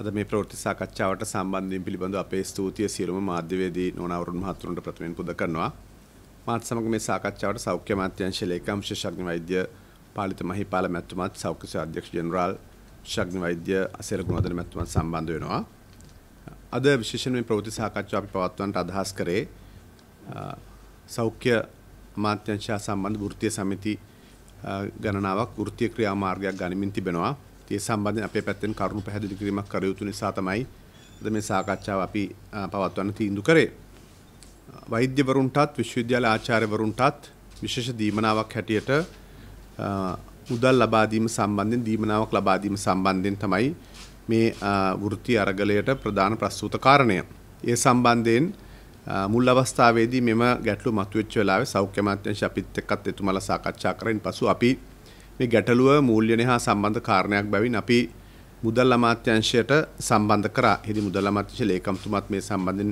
අද මේ ප්‍රවෘත්ති සාකච්ඡාවට සම්බන්ධයෙන් පිළිබඳව අපේ ස්තුතිය සියලුම මාධ්‍යවේදී නෝනවරුන් මහතුරුන්ට ප්‍රථමයෙන් පුද කරනවා. මාත් සමග මේ සාකච්ඡාවට සෞඛ්‍ය අමාත්‍යාංශ ලේකම් ශිෂ්‍යඥ වෛද්‍ය පාලිත මහිපාල මැතිතුමාත් සෞඛ්‍ය අධ්‍යක්ෂ ජෙනරාල් ශිෂ්‍යඥ වෛද්‍ය අසේල ගුණවර්ධන මැතිතුමාත් සම්බන්ධ වෙනවා. අද විශේෂයෙන් මේ ප්‍රවෘත්ති සාකච්ඡාව අපි පවත්වන්නට අදහස් කරේ සෞඛ්‍ය අමාත්‍යංශ සම්බන්ධ වෘත්තීය සමිති ගණනාවක් වෘත්තීය ක්‍රියාමාර්ගයක් ගනිමින් තිබෙනවා. ඒ සම්බන්ධයෙන් අපේ පැත්තෙන් කරුණු පැහැදිලි කිරීමක් කර යුතු නිසා තමයි අද මේ සාකච්ඡාව අපි පවත්වන්න තීන්දුව කරේ. වෛද්‍යවරුන්ටත් විශ්වවිද්‍යාල ආචාර්යවරුන්ටත් විශේෂ දීමනාවක් හැටියට මුදල් ලබා දීම සම්බන්ධයෙන් දීමනාවක් ලබා දීම සම්බන්ධයෙන් තමයි මේ වෘත්ති අරගලයට ප්‍රධාන ප්‍රස්තුත කාරණය. ඒ සම්බන්ධයෙන් මුල් අවස්ථාවේදී මෙම ගැටලු මතුවෙච්ච වෙලාවේ සෞඛ්‍ය අමාත්‍යාංශ අපිත් එක්කත් එතුමලා සාකච්ඡා කරමින් පසු අපි මේ ගැටලුව මූල්‍යනය හා සම්බන්ධ කාරණයක් බැවින් අපි මුදල් අමාත්‍යංශයට සම්බන්ධ කරා. එහිදී මුදල් අමාත්‍යංශ ලේකම්තුමත් මේ සම්බන්ධයෙන්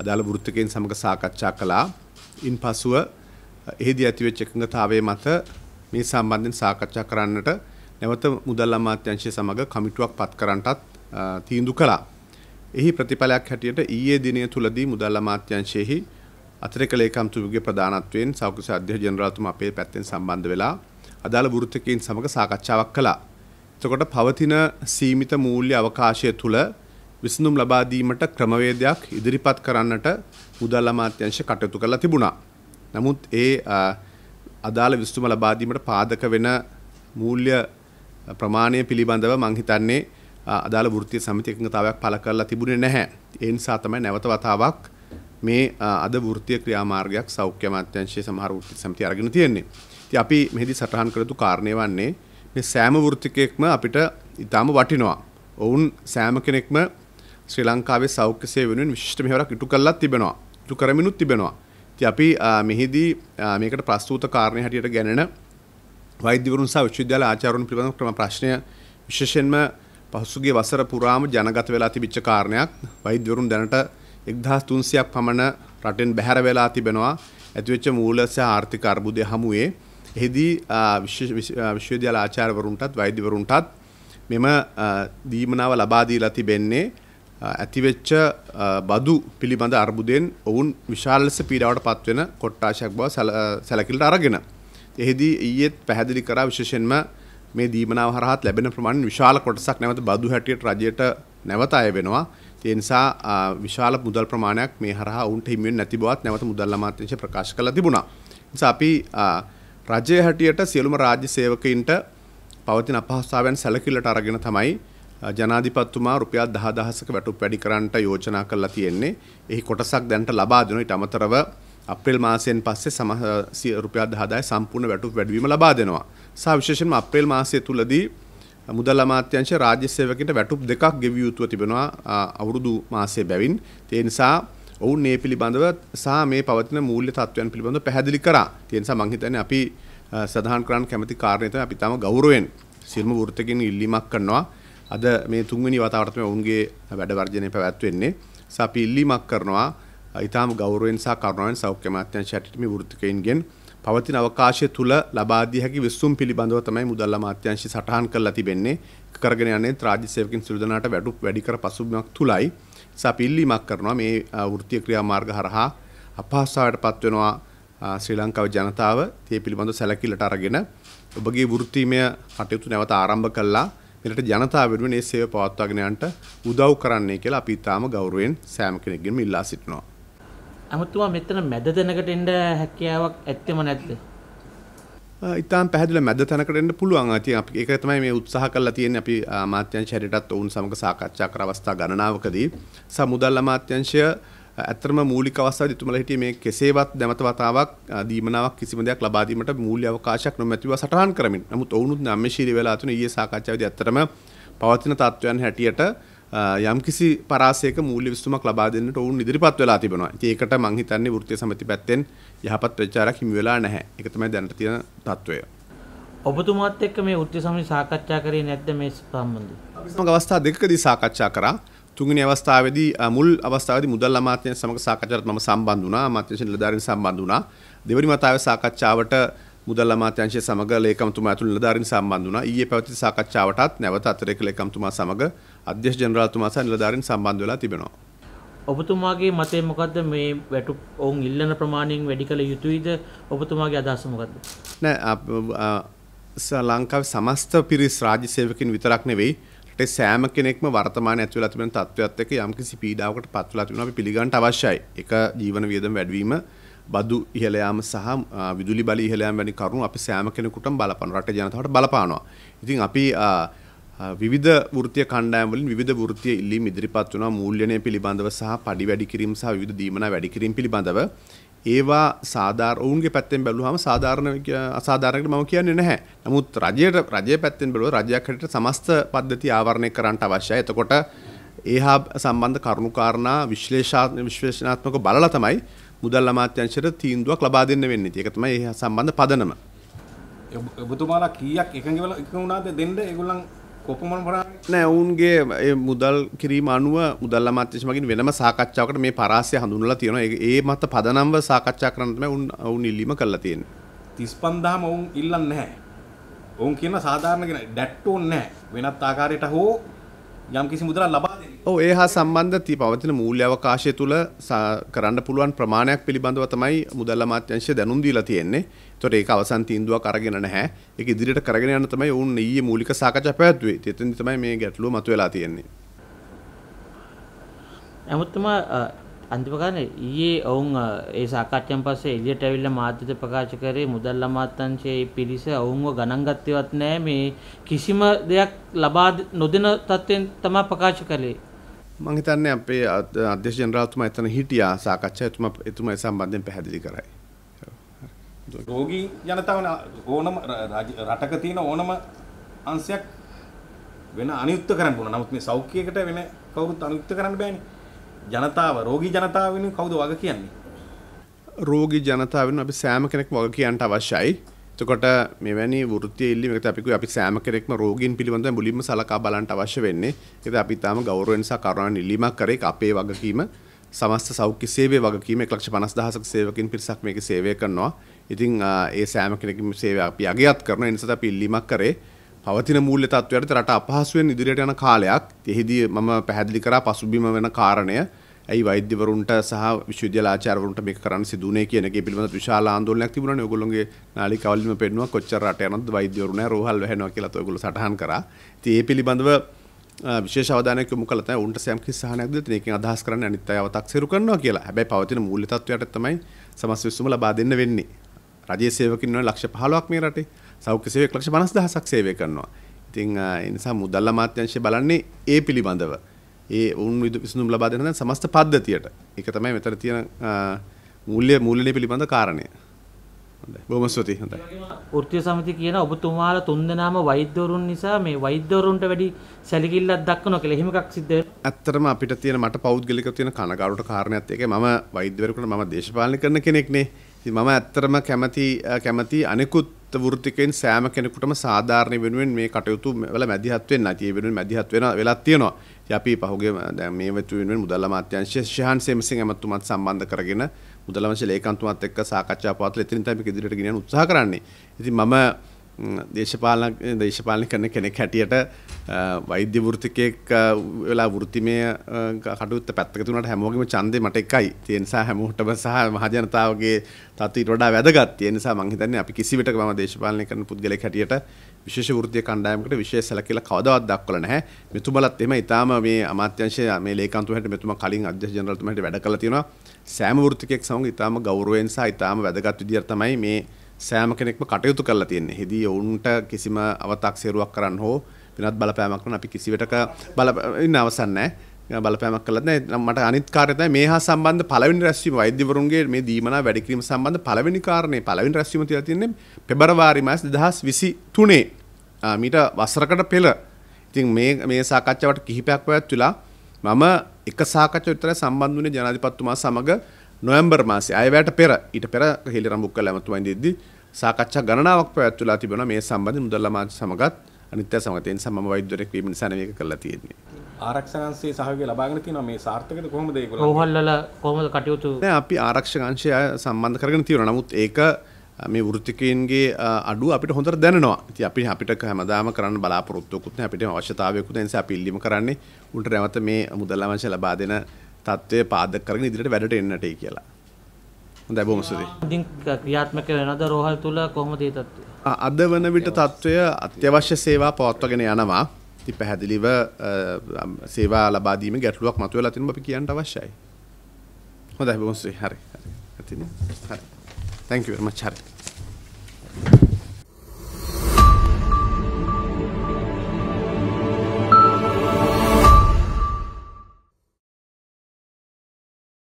අදාළ වෘත්තිකයන් සමග සාකච්ඡා කළා. ඉන්පසුව එහිදී ඇතිවෙච්ච එකඟතාවයේ මත මේ සම්බන්ධයෙන් සාකච්ඡා කරන්නට නැවත මුදල් අමාත්‍යංශය සමග කමිටුවක් පත් කරන්නටත් තීන්දුව කළා. එහි ප්‍රතිඵලයක් හැටියට ඊයේ දිනය තුලදී මුදල් අමාත්‍යංශයේහි අතිරේක ලේකම්තුමගේ ප්‍රධානත්වයෙන් සෞඛ්‍ය අධ්‍යක්ෂ ජනරාල්තුමා අපේ පැත්තෙන් සම්බන්ධ වෙලා අදාළ වෘත්තකයන් සමග සාකච්ඡාවක් කළා. එතකොට පවතින සීමිත මූල්‍ය අවකාශය තුළ විසඳුම් ලබා දීමට ක්‍රමවේදයක් ඉදිරිපත් කරන්නට මුදල් අමාත්‍යංශ කටයුතු කරලා තිබුණා. නමුත් ඒ අදාළ විසඳුම ලබා දීමට පාදක වෙන මූල්‍ය ප්‍රමාණය පිළිබඳව මං හිතන්නේ අදාළ වෘත්තීය සමිති එකඟතාවයක් පළ කරලා තිබුණේ නැහැ. ඒ නිසා තමයි නැවත වතාවක් මේ අද වෘත්තීය ක්‍රියාමාර්ගයක් සෞඛ්‍ය අමාත්‍යංශයේ සමහර වෘත්තීය සමිති අරගෙන තියෙන්නේ. අපි මෙහිදි සටහන් කරතු කාරණය වන්නේ මේ සෑම වෘතිකයෙක්ම අපිට ඉතාම වටිනවා. ඔවුන් සෑම කෙනෙක්ම ශ්‍රී ලංකාවේ සෞඛ්‍යසේ වෙනුවෙන් විශිෂ්ට මෙහවරක් ඉටු කල්ලත් තිබෙනවා ඉටු කරමිනුත් තිබෙනවා. ති අපි මෙහිදී මේකට ප්‍රස්තුූත කාරණය හටියට ගැනෙන වෛද්‍යවරුන් සහ විශ්වවිද්‍යාල ආචාරුන් පිළිබඳ ක්‍රම ප්‍රශ්නය විශේෂයෙන්ම පහසුගේ වසර පුරාම ජනගත වෙලා තිබිච්ච කාරණයක් වෛද්‍යවරුන් දැනට එක්දහස් තුන්සියක් පමණ රටෙන් බැහැර වෙලා තිබෙනවා ඇතිවෙච්ච මූලස ආර්ථික අර්බුදය හමුවේ එහිදී විශ්වවිද්‍යාල ආචාර්යවරුන්ටත් වෛද්‍යවරුන්ටත් මෙම දීමනාව ලබා දීලා තිබෙන්නේ ඇතිවෙච්ච බදු පිළිබඳ අර්බුදයෙන් ඔවුන් විශාල ලෙස පීඩාවට පත්වෙන කොට්ටාශයක් බව සැලකිල්ලට අරගෙන. එහිදී ඊයේත් පැහැදිලි කරා විශේෂයෙන්ම මේ දීමනාව හරහත් ලැබෙන ප්‍රමාණය විශාල කොටසක් නැවත බදු හැටියට රජයට නැවත අය වෙනවා. ඒ නිසා විශාල මුදල් ප්‍රමාණයක් මේ හරහා ඔවුන්ට හිමි වෙන්නේ නැති බවත් නැවත මුදල් අමාත්‍යාංශය ප්‍රකාශ කළා තිබුණා. නිසා අපි රජය හැටියට සියලුම රාජ්‍ය සේවකයින්ට පවතින අපහසුතාවයන් සැලකිල්ලට අරගෙන තමයි ජනාධිපතිතුමා රුපියල් 10000ක වැටුප් වැඩි කරන්නට යෝජනා කරලා තියෙන්නේ. එහි කොටසක් දැනට ලබා දෙනවා. ඊට අමතරව අප්‍රේල් මාසයෙන් පස්සේ සම රුපියල් 10000 සම්පූර්ණ වැටුප් වැඩිවීම ලබා දෙනවා. සහ විශේෂයෙන්ම අප්‍රේල් මාසය තුලදී මුදල් අමාත්‍යාංශය රාජ්‍ය සේවකයන්ට වැටුප් දෙකක් ගෙවිය යුතුව තිබෙනවා අවුරුදු මාසයේ බැවින්. ඒ නිසා ඔවුන් මේ පිළිබඳව සහ මේ පවතින මූල්‍ය තත්ත්වයන් පිළිබඳව පැහැදිලි කරා. ඒ නිසා මම හිතන්නේ අපි සදාහන් කරන්න කැමති කාරණේ තමයි අපි තම ගෞරවයෙන් සිල්ම වෘත්තකින් ඉල්ලීමක් කරනවා. අද මේ තුන්වෙනි වතාවට තමයි ඔවුන්ගේ වැඩ වර්ජනය පැවැත්වෙන්නේ. අපි ඉල්ලීමක් කරනවා ඊටාම ගෞරවයෙන් සහ කරුණාවෙන් සෞඛ්‍ය අමාත්‍යාංශ යටතේ මේ වෘත්තිකයින්ගෙන් පවතින අවකාශය තුල ලබා දිය හැකි විසුම් පිළිබඳව තමයි මුදල් අමාත්‍යාංශය සටහන් කරලා තිබෙන්නේ. කරගෙන යන්නේ රාජ්‍ය සේවකින් සිළු දනාට වැඩි කර පසුබිමක් තුලයි. සපිල්ලීමක් කරනවා මේ වෘත්තීය ක්‍රියාමාර්ග හරහා අපහසුතාවයට පත්වෙනවා ශ්‍රී ලංකාව ජනතාව තේ පිළිබඳව සැලකිල්ලට අරගෙන ඔබගේ වෘත්තීමය කටයුතු නැවත ආරම්භ කළා මෙරට ජනතාව වෙනුවෙන් ඒ සේවය පවත්වාගෙන යන්නට උදව් කරන්නයි කියලා අපි ඊටාම ගෞරවයෙන් සෑම කෙනෙක්ගෙම ඉල්ලා සිටිනවා. අමුතුමා මෙතන මැද තැනකට එන්න හැකියාවක් ඇත්තෙම නැද්ද? ඉතාම් පැහදිල මැද තැනකටෙන්ට පුළුවන් ඇති අප එක තමයි මේ උත්සාහ කරලා තියෙන අපි අමාත්‍යංශ හැටත් ඔවුන් සමඟ සාකච්ඡා කර අවස්ථා ගණනාවකදී සමුදල් අමාත්‍යංශය ඇත්තම මූලික අවස්ථාවේ තුමල හිටියේ මේ කෙසේවත් නැවත වතාවක් දීමනාවක් කිසිම දෙයක් ලබා දීමට මූල්‍ය අවකාශයක් නොමැතිව සටහන් කරමින්. නමුත් ඔවුනුත් නම්මශීරී වෙලා තුන ඊයේ සාකච්ඡාවේදී ඇත්තටම පවතින තත්ත්වයන් හැටියට යම්කිසි පරාසයක මූල්‍ය විසඳුමක් ලබා දෙන්නට ඔවුන් ඉදිරිපත් වෙලා තිබෙනවා. ඉතින් ඒකට මම හිතන්නේ වෘත්තීය සමිති පැත්තෙන් යහපත් ප්‍රචාරයක් හිමි වෙලා නැහැ. ඒක තමයි දැනට තියෙන තත්වය. ඔබතුමාත් එක්ක මේ වෘත්තීය සමිති සාකච්ඡා කරේ නැද්ද මේ සම්බන්ධව? අපි සමග අවස්ථා දෙකකදී සාකච්ඡා කරා. තුන්වෙනි අවස්ථාවේදී මුල් අවස්ථාවේදී මුදල් අමාත්‍යයෙන් සමග සාකච්ඡාවට මම සම්බන්ධ වුණා. අමාත්‍යංශ නිලධාරීන් සම්බන්ධ වුණා. දෙවැනි වතාවේ සාකච්ඡාවට මුදල් අමාත්‍යංශය සමග ලේකම්තුමා ඇතුළු නිලධාරීන් සම්බන්ධ වුණා. ඊයේ පැවති සාකච්ඡාවටත් නැවත අතිරේක ලේකම්තුමා සමග අධ්‍යක්ෂ ජනරාල්තුමා සහ නිලධාරීන් සම්බන්ධ වෙලා තිබෙනවා. ඔබතුමාගේ මතය මොකද්ද මේ වැටු ඔවුන් ඉල්ලන ප්‍රමාණයෙන් වැඩි කළ යුතුයිද? ඔබතුමාගේ අදහස මොකද්ද? නෑ ලංකාවේ සමස්ත පිරිස් රාජ්‍ය සේවකින් විතරක් නෙවෙයි රටේ සෑම කෙනෙක්ම වර්තමානයේ ඇතුළත් තිබෙන තත්ත්වයත් එක්ක යම්කිසි පීඩාවකට පත්වලා තිබෙනවා අපි පිළිගන්න අවශ්‍යයි. ඒක ජීවන වියදම වැඩිවීම බදු ඉහළ යාම සහ විදුලි බල ඉහළ යාම වැනි කරුණු අපි සෑම කෙනෙකුටම බලපාන රට ජනතාවට බලපානවා. ඉතින් අපි විධ ෘතිය කණ්ඩෑම්වලින් විධ ෘතිය ඉල්ලීම් ඉදිරිපත් වනා මූල්්‍යනය පිළිබඳව සහ පඩි වැඩිකිරීම් සහ විධ දීමන වැඩිකිරීම් පිළිබඳව ඒවා සාධාර ඔවුන්ගේ පැත්තෙන් බැලුහම සාධාරණ අසාධාරණයට මම කියන්නේ නැහැ. නමුත් රජයට රජය පැත්තෙන් බැලුව රජයක් හැටියට සමස්ත පද්ධති ආවරණය කරන්නට අවශ්‍යයි. එතකොට ඒහා සම්බන්ධ කරුණු කාරණා විශ්ලේෂාත්මක බලලා තමයි මුදල් අමාත්‍යංශයට තීන්දුවක් ලබා දෙන්න වෙන්නේ. ඒක තමයි ඒ සම්බන්ධ පදනම. ඔබතුමාලා කීයක් එකඟ වෙලා එකඟ වුණාද දෙන්න ඒගොල්ලන් කොපමණ ප්‍රමාණයක් නෑ ඔවුන්ගේ ඒ මුදල් කිරීම අනුව මුදල් අමාත්‍යංශ මගින් වෙනම සාකච්ඡාවකට මේ පරාසය හඳුන්වලා තියෙනවා. ඒ මත පදනම්ව සාකච්ඡා කරන්න තමයි ඔවුන් ඔවුන් ඉල්ලීම කළා තියෙන්නේ. 35000ම ඔවුන් ඉල්ලන්නේ නැහැ. ඔවුන් කියන සාධාරණ කියන ඩැට්ටෝන් නැහැ. වෙනත් ආකාරයට හෝ යම් කිසි මුදලක් ලබා දෙන්නේ. ඔව් ඒ හා සම්බන්ධ තී පවතින මූල්‍ය අවකාශය තුල කරන්න පුළුවන් ප්‍රමාණයක් පිළිබඳව තමයි මුදල් අමාත්‍යාංශය දැනුම් දීලා තියෙන්නේ. ඒතොර ඒක අවසන් තීන්දුවක් අරගෙන නැහැ. ඒක ඉදිරියට කරගෙන යන්න තමයි ඔවුන් ඊයේ මූලික සාකච්ඡා පැවැත්වුවේ. එතෙන්දී තමයි මේ ගැටලුව මතුවලා තියෙන්නේ. නමුත් අන්තිම කාරණේ ඊයේ ඔවුන් ඒ සාකච්ඡාවෙන් පස්සේ එළියට ඇවිල්ලා මාධ්‍යට ප්‍රකාශ කරේ මුදල් අමාත්‍යාංශයේ පිරිස ඔවුන්ව ගණන් ගත්තේවත් නැහැ මේ කිසිම දෙයක් ලබා නොදෙන තත්ත්වයෙන් තමයි ප්‍රකාශ කළේ මම හිතන්නේ අපේ අධ්‍යක්ෂ ජනරාල්තුමා එතන හිටියා සාකච්ඡා එතුමා එතුමා ඒ සම්බන්ධයෙන් පැහැදිලි කරයි. රෝගී ජනතාවන ඕනම රටක තියෙන ඕනම අංශයක් වෙන අනුයුක්ත කරන්න පුළුවන්. නමුත් මේ සෞඛ්‍යයකට වෙන කවුරුත් අනුයුක්ත කරන්න බෑනේ. ජනතාව රෝගී ජනතාව වෙනුවෙන් කවුද වග කියන්නේ රෝගී ජනතාව වෙනුවෙන් අපි සෑම කෙනෙක්ම වග කියන්න අවශ්‍යයි එතකොට මෙවැනි වෘත්තිය ඉල්ලීමකට අපි අපි සෑම කෙනෙක්ම රෝගීන් පිළිබඳව මුලින්ම සලකා බලන්න අවශ්‍ය වෙන්නේ. ඒකද අපි තාම ගෞරවයෙන් සහ කරුණාවෙන් ඉල්ලීමක් කරේ අපේ වගකීම සමස්ත සෞඛ්‍ය සේවයේ වගකීම 150000ක සේවකින් පිරිසක් මේකේ සේවය කරනවා. ඉතින් ඒ සෑම කෙනෙකුම සේවය අපි අගයත් කරන නිසා අපි ඉල්ලීමක් කරේ. පවතින මූල්‍ය තත්ත්වයට රට අපහසුවෙන් ඉදිරියට යන කාලයක් එහිදී මම පැහැදිලි කරා පසුබිම වෙන කාරණය ඇයි වෛද්‍යවරුන්ට සහ විශ්වවිද්‍යාලාචාර්යවරුන්ට මේක කරන්න සිදු වුණේ කියන එකේ පිළිබඳ විශාල ආందోලනයක් තිබුණානේ. ඔයගොල්ලෝගේ නාලිකාවලින්ම පෙන්නුවා කොච්චර රට යනවද වෛද්‍යවරු නැහැ රෝහල් වැහෙනවා කියලාත් ඔයගොල්ලෝ සටහන් කරා. ඉතින් ඒ පිළිබඳව විශේෂ අවධානයක් යොමු කළා තමයි උන්ට සෑම් කිස්සහනක් දෙත් මේකෙන් අදහස් කරන්නේ අනිත් අයව තක්සේරු කරනවා කියලා. හැබැයි පවතින මූල්‍ය තත්ත්වයට තමයි සමස්ත විසුම ලබා දෙන්න වෙන්නේ. රජයේ සේවකින් වන ලක්ෂ 15ක් මේ රටේ. සෞඛ්‍ය සේවයක් ලක්ෂ 50000ක් සේවය කරනවා. ඉතින් ඒ නිසා මුදල් අමාත්‍යාංශය බලන්නේ ඒ පිළිබඳව. ඒ උන් විසඳුම් ලබා දෙන සමස්ත පද්ධතියට. ඒක තමයි මෙතන තියෙන මූල්‍ය මූල්‍යනය පිළිබඳ කාරණය. බොහොම ස්තුතියි. හොඳයි. වෘත්තීය සමිතිය කියන ඔබතුමාලා තුන්දෙනාම වෛද්‍යවරුන් නිසා මේ වෛද්‍යවරුන්ට වැඩි සැලකිල්ලක් දක්වනවා කියලා එහෙම එකක් සිද්ධ වෙනවා. ඇත්තටම අපිට තියෙන මට පෞද්ගලිකව තියෙන කනගාටුවට කාරණයක් ඒකයි මම වෛද්‍යවරයෙකුට මම දේශපාලනය කරන කෙනෙක් නේ. ඉතින් මම ඇත්තටම කැමති කැමති අනිකුත් අර්ථ වෘතිකෙන් සෑම කෙනෙකුටම සාධාරණ වෙනුවෙන් මේ කටයුතු වල මැදිහත් වෙන්න ඇති. ඒ වෙනුවෙන් මැදිහත් වෙන වෙලක් තියෙනවා. ඉතින් අපි පහුගිය දැන් මේ වෙතු වෙනුවෙන් මුදල් අමාත්‍යාංශය ශිහාන් සේමසිං ඇමතුමත් සම්බන්ධ කරගෙන මුදල් අමාත්‍ය ලේකම්තුමත් එක්ක සාකච්ඡා පවත්ලා ඉතින් තමයි මේක ඉදිරියට ගෙනියන්න උත්සාහ කරන්නේ. ඉතින් මම දේශපාලන දේශපාලන කරන කෙනෙක් හැටියට වෛද්‍ය වෘතිකයෙක් වෙලා වෘතිමය කටුත් පැත්තක තුනට හැමෝගෙම ඡන්දේ මට එකයි. ඒ නිසා හැමෝටම සහ මහජනතාවගේ තත්ත්වයට වඩා වැදගත්. ඒ නිසා මම හිතන්නේ අපි කිසි විටක මම දේශපාලනය කරන පුද්ගලෙක් හැටියට විශේෂ වෘතිය කණ්ඩායමකට විශේෂ සැලකිල්ල කවදාවත් දක්වලා නැහැ. මෙතුමලත් එහෙම ඊටාම මේ අමාත්‍යංශය මේ ලේකම්තුමාට මෙතුමා කලින් අධ්‍යක්ෂ ජනරල්තුමාට වැඩ කළා තියෙනවා. සෑම වෘතිකයෙක් සමග ඊටාම ගෞරවයෙන් සහ ඊටාම වැදගත් විදියට තමයි මේ සෑම කෙනෙක්ම කටයුතු කරලා තියෙන්නේ. හිදී ඔවුන්ට කිසිම අව탁සේරුවක් කරන්න හෝ වෙනත් බලපෑමක් කරන්න අපි කිසිවිටක බල ඉන්න අවසන් නැහැ. බලපෑමක් කළත් නැහැ. මට අනිත් කාර්යය තමයි මේ හා සම්බන්ධ පළවෙනි රැස්වීම වෛද්‍යවරුන්ගේ මේ දීමනා වැඩ කිරීම සම්බන්ධ පළවෙනි කාරණේ පළවෙනි රැස්වීම තියලා තින්නේ පෙබරවාරි මාස 2023. මීට වසරකට පෙර. ඉතින් මේ මේ සාකච්ඡාවට කිහිපයක් පැවැත්විලා මම එක සාකච්ඡාවක් විතර සම්බන්ධ වුණේ ජනාධිපතිතුමා සමග නොයම්බර් මාසේ අයවැයට පෙර ඊට පෙර හෙළිරම් බුක් කළ ඇමතුමන් දෙද්දි සාකච්ඡා ගණනාවක් පැවැත්වලා තිබෙනවා මේ සම්බන්ධයෙන් මුදල් අමාත්‍ය සමගත් අනිත්‍ය සමග ඒ නිසා මම වෛද්‍යවරයෙක් වීම නිසා මේක කරලා තියෙන්නේ. ආරක්ෂක අංශයේ සහයෝගය ලබාගෙන තියෙනවා මේ සාර්ථකද කොහොමද ඒගොල්ලෝ? රෝහල් වල කොහොමද කටයුතු? නෑ අපි ආරක්ෂක අංශය සම්බන්ධ කරගෙන තියෙනවා. නමුත් ඒක මේ වෘත්තිකයන්ගේ අඩු අපිට හොඳට දැනෙනවා. ඉතින් අපි අපිට හැමදාම කරන්න බලාපොරොත්තුකුත් නැහැ. අපිට අවශ්‍යතාවයකුත් නැහැ. ඒ නිසා අපි ඉල්ලීම කරන්නේ උන්ට නැවත මේ මුදල් අවශ්‍ය ලබා දෙන තත්ත්වය පාදක කරගෙන ඉදිරියට වැඩට එන්නටයි කියලා. හොඳයි බොහොම ස්තුතියි. ඉතින් ක්‍රියාත්මක වෙනවද රෝහල් තුල කොහොමද මේ තත්ත්වය? අද වන විට තත්ත්වය අත්‍යවශ්‍ය සේවා පවත්වාගෙන යනවා. ඉතින් පැහැදිලිව සේවා ලබා දීමේ ගැටලුවක් මතුවලා තිනුම අපි කියන්න අවශ්‍යයි. හොඳයි බොහොම ස්තුතියි. හරි. හරි. ඇතිනේ. හරි. Thank you very much. හරි.